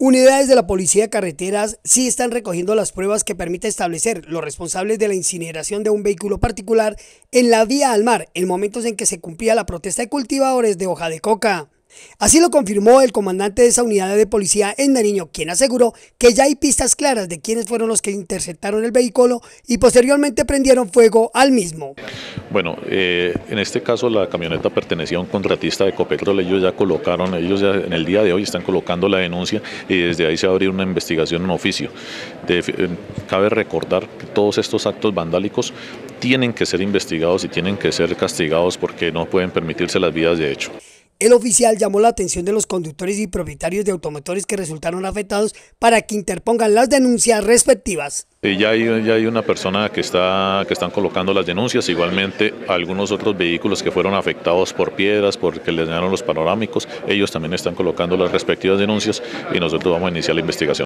Unidades de la Policía de Carreteras sí están recogiendo las pruebas que permiten establecer los responsables de la incineración de un vehículo particular en la vía al mar en momentos en que se cumplía la protesta de cultivadores de hoja de coca. Así lo confirmó el comandante de esa unidad de policía en Nariño, quien aseguró que ya hay pistas claras de quiénes fueron los que interceptaron el vehículo y posteriormente prendieron fuego al mismo. Bueno, eh, en este caso la camioneta pertenecía a un contratista de Copetrol, ellos ya colocaron, ellos ya en el día de hoy están colocando la denuncia y desde ahí se abrió una investigación en oficio. Eh, cabe recordar que todos estos actos vandálicos tienen que ser investigados y tienen que ser castigados porque no pueden permitirse las vidas de hecho. El oficial llamó la atención de los conductores y propietarios de automotores que resultaron afectados para que interpongan las denuncias respectivas. ya, hay, una persona que, está, que están colocando las denuncias, igualmente algunos otros vehículos que fueron afectados por piedras, porque les dañaron los panorámicos, ellos también están colocando las respectivas denuncias y nosotros vamos a iniciar la investigación.